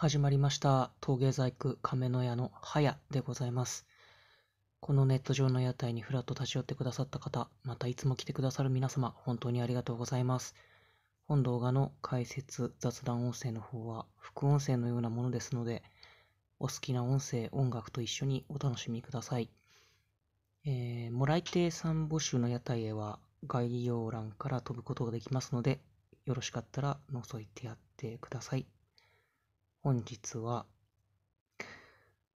始まりました陶芸細工亀の屋のはやでございますこのネット上の屋台にふらっと立ち寄ってくださった方またいつも来てくださる皆様本当にありがとうございます本動画の解説雑談音声の方は副音声のようなものですのでお好きな音声音楽と一緒にお楽しみくださいえー、もらい手参募集の屋台へは概要欄から飛ぶことができますのでよろしかったら覗いてやってください本日は、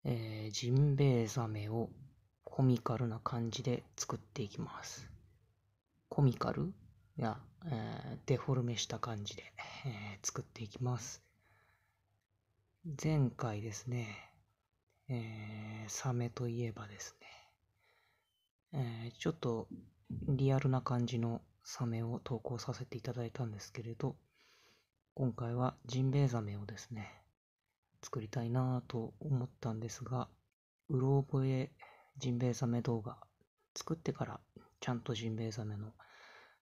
えー、ジンベエザメをコミカルな感じで作っていきます。コミカルや、えー、デフォルメした感じで、えー、作っていきます。前回ですね、えー、サメといえばですね、えー、ちょっとリアルな感じのサメを投稿させていただいたんですけれど、今回はジンベエザメをですね、作りたいなと思ったんですが、うろ覚えジンベエザメ動画作ってからちゃんとジンベエザメの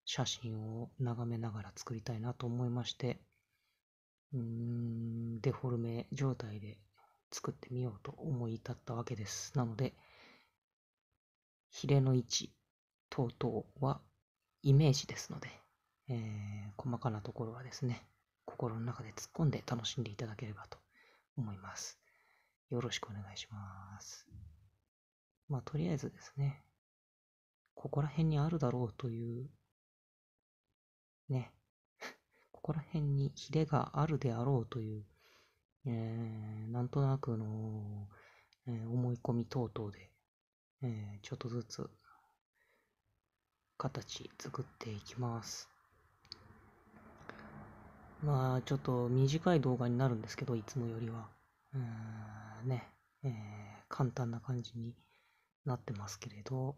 写真を眺めながら作りたいなと思いまして、うーん、デフォルメ状態で作ってみようと思い至ったわけです。なので、ヒレの位置等々はイメージですので、えー、細かなところはですね、心の中で突っ込んで楽しんでいただければと思います。よろしくお願いします。まあ、とりあえずですね、ここら辺にあるだろうという、ね、ここら辺にヒレがあるであろうという、えー、なんとなくの、えー、思い込み等々で、えー、ちょっとずつ形作っていきます。まあちょっと短い動画になるんですけど、いつもよりは。うん、ね、えー、簡単な感じになってますけれど、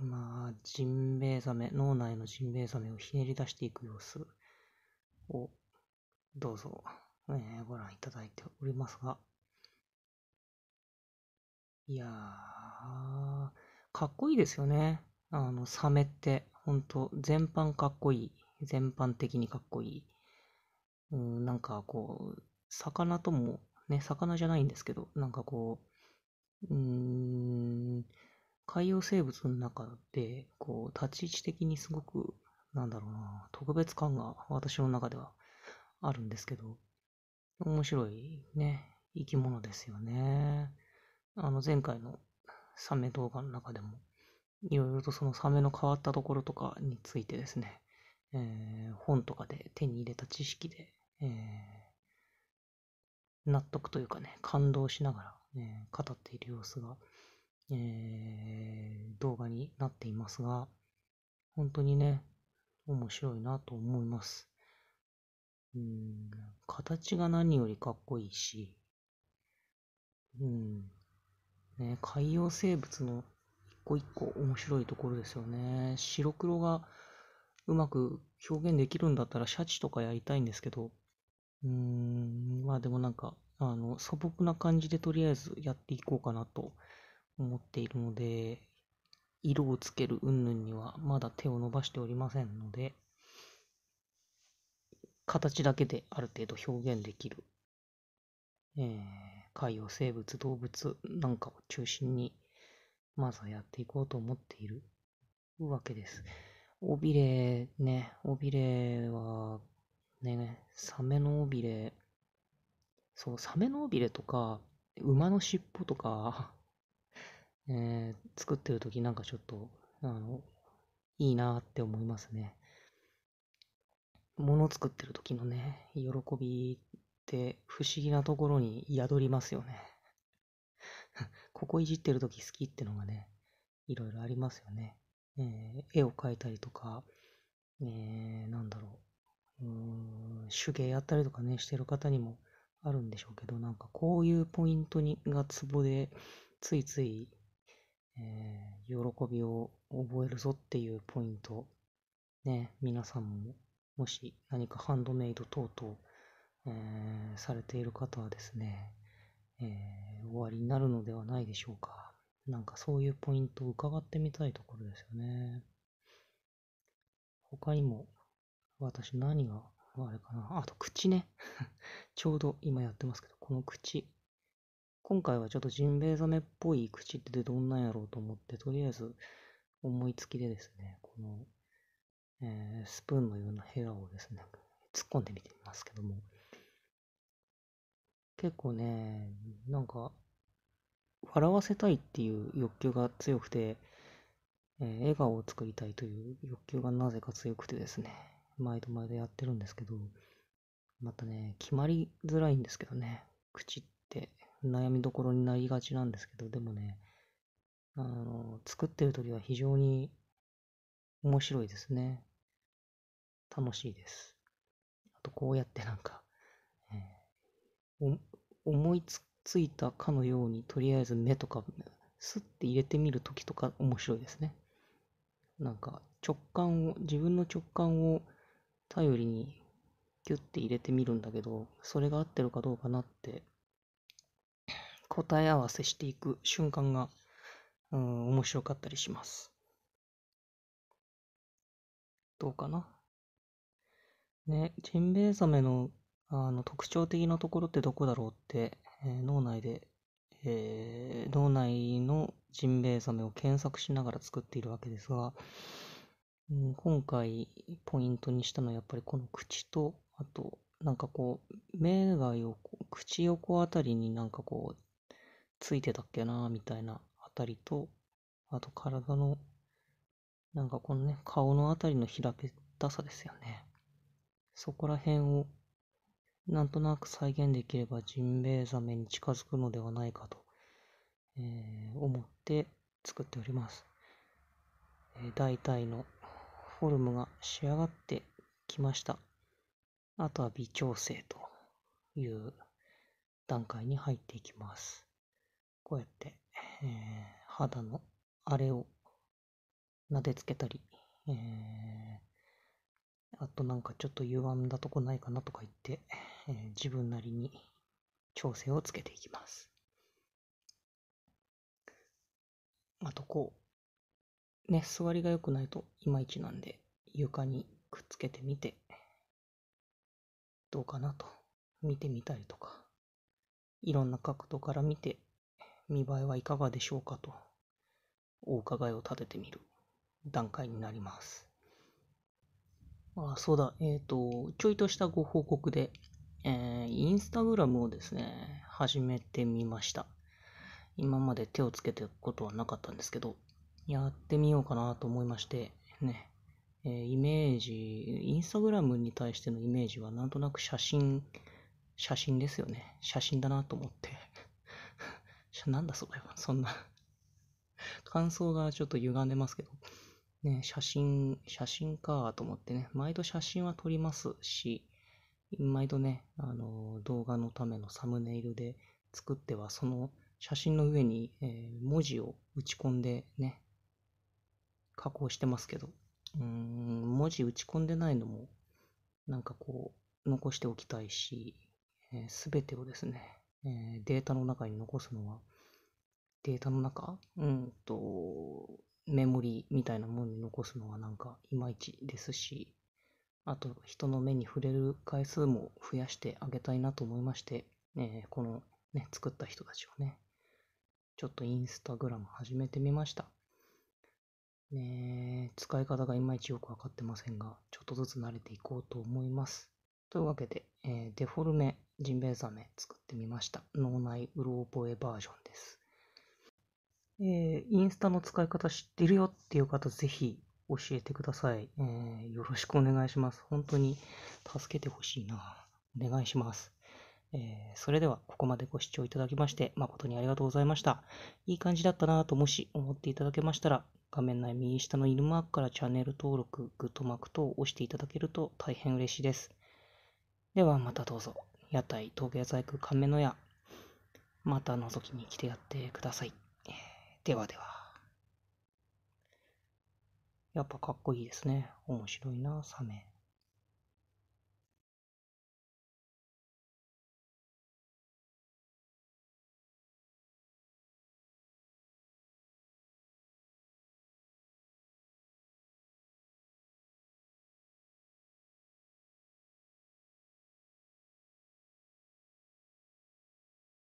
まあ、ジンベエザメ、脳内のジンベエザメをひねり出していく様子を、どうぞ、えー、ご覧いただいておりますが、いやー、かっこいいですよね。あの、サメって、ほんと、全般かっこいい。全般的にかっこいい。うん、なんかこう、魚とも、ね、魚じゃないんですけど、なんかこう、うん、海洋生物の中で、こう、立ち位置的にすごく、なんだろうな、特別感が私の中ではあるんですけど、面白いね、生き物ですよね。あの、前回のサメ動画の中でも、いろいろとそのサメの変わったところとかについてですね、えー、本とかで手に入れた知識でえー、納得というかね、感動しながら、ね、語っている様子が、えー、動画になっていますが、本当にね、面白いなと思います。うん、形が何よりかっこいいし、うん、ね、海洋生物の一個一個面白いところですよね。白黒がうまく表現できるんだったらシャチとかやりたいんですけど、うーん、まあでもなんか、あの、素朴な感じでとりあえずやっていこうかなと思っているので、色をつける云々にはまだ手を伸ばしておりませんので、形だけである程度表現できる、えー、海洋生物、動物なんかを中心に、まずはやっていこうと思っているわけです。尾びれね、尾びれはね、サメの尾びれ、そう、サメの尾びれとか、馬の尻尾とか、えー、作ってるときなんかちょっと、あの、いいなって思いますね。物作ってる時のね、喜びって不思議なところに宿りますよね。ここいじってる時好きってのがね、いろいろありますよね。えー、絵を描いたりとか、えー、なんだろう。手芸やったりとかねしてる方にもあるんでしょうけどなんかこういうポイントにがツボでついつい、えー、喜びを覚えるぞっていうポイントね皆さんももし何かハンドメイド等々、えー、されている方はですね、えー、終わりになるのではないでしょうかなんかそういうポイントを伺ってみたいところですよね他にも私何が、あれかな。あと、口ね。ちょうど今やってますけど、この口。今回はちょっとジンベエザメっぽい口ってどんなんやろうと思って、とりあえず思いつきでですね、この、えー、スプーンのようなヘラをですね、突っ込んでみてみますけども。結構ね、なんか、笑わせたいっていう欲求が強くて、えー、笑顔を作りたいという欲求がなぜか強くてですね。毎度毎度やってるんですけど、またね、決まりづらいんですけどね、口って悩みどころになりがちなんですけど、でもね、あの、作ってる時は非常に面白いですね。楽しいです。あと、こうやってなんか、えー、思いついたかのように、とりあえず目とか、スッて入れてみる時とか面白いですね。なんか、直感を、自分の直感を頼りにギュッて入れてみるんだけど、それが合ってるかどうかなって、答え合わせしていく瞬間が、うん、面白かったりします。どうかなね、ジンベエザメのあの特徴的なところってどこだろうって、えー、脳内で、えー、脳内のジンベエザメを検索しながら作っているわけですが、うん、今回ポイントにしたのはやっぱりこの口と、あと、なんかこう、目が横、口横あたりになんかこう、ついてたっけなみたいなあたりと、あと体の、なんかこのね、顔のあたりの平べったさですよね。そこら辺を、なんとなく再現できればジンベエザメに近づくのではないかと、えー、思って作っております。え大体のフォルムが仕上がってきました。あとは微調整という段階に入っていきます。こうやって、えー、肌のあれを撫でつけたり、えー、あとなんかちょっと歪んだとこないかなとか言って、えー、自分なりに調整をつけていきます。あとこう、ね、座りが良くないといまいちなんで、床にくっつけてみて、どうかなと、見てみたりとか、いろんな角度から見て、見栄えはいかがでしょうかと、お伺いを立ててみる段階になります。あそうだ、えっ、ー、と、ちょいとしたご報告で、えー、インスタグラムをですね、始めてみました。今まで手をつけていくことはなかったんですけど、やってみようかなと思いましてね、えー、イメージインスタグラムに対してのイメージはなんとなく写真写真ですよね写真だなと思って なんだそれはそんな感想がちょっと歪んでますけどね、写真、写真かと思ってね、毎度写真は撮りますし、毎度ね、あの動画のためのサムネイルで作っては、その写真の上に、えー、文字を打ち込んでね、加工してますけど、うん、文字打ち込んでないのも、なんかこう、残しておきたいし、す、え、べ、てをですね、えー、データの中に残すのは、データの中うんと、メモリみたいなものに残すのはなんかいまいちですし、あと人の目に触れる回数も増やしてあげたいなと思いまして、えー、このね、作った人たちをね、ちょっとインスタグラム始めてみました。ね、使い方がいまいちよくわかってませんが、ちょっとずつ慣れていこうと思います。というわけで、えー、デフォルメ、ジンベエザメ作ってみました。脳内うろ覚えバージョンです。えー、インスタの使い方知ってるよっていう方、ぜひ教えてください、えー、よろしくお願いします。本当に助けてほしいな。お願いします。えー、それではここまでご視聴いただきまして誠にありがとうございました。いい感じだったなともし思っていただけましたら画面内右下の犬マークからチャンネル登録、グッドマーク等を押していただけると大変嬉しいです。ではまたどうぞ、屋台、陶芸細工、亀の屋、また覗きに来てやってください。ではでは。やっぱかっこいいですね。面白いな、サメ。